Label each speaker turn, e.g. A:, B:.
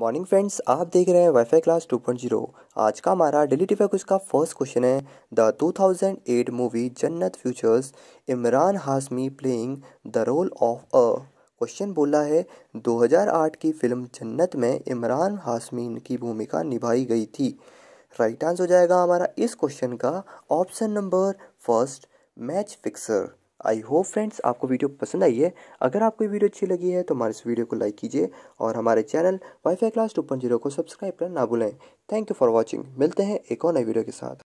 A: morning friends आप देख रहे हैं वाईफाई क्लास 2.0 आज का हमारा डेली टिफेक कुछ का फर्स्ट क्वेश्चन है the 2008 movie Jannat features Imran Hashmi playing the role of a question बोला है 2008 की फिल्म जन्नत में इमरान हाशमी की भूमिका निभाई गई थी राइट आंसर हो जाएगा हमारा इस क्वेश्चन का option number first match fixer I hope friends आपको वीडियो पसंद आई है अगर आपको वीडियो अच्छी लगी है तो हमारे इस वीडियो को लाइक कीजिए और हमारे channel WiFi class two point zero को सब्सक्राइब करना ना भूलें थैंक यू फॉर वॉचिंग मिलते हैं एक और नई वीडियो के साथ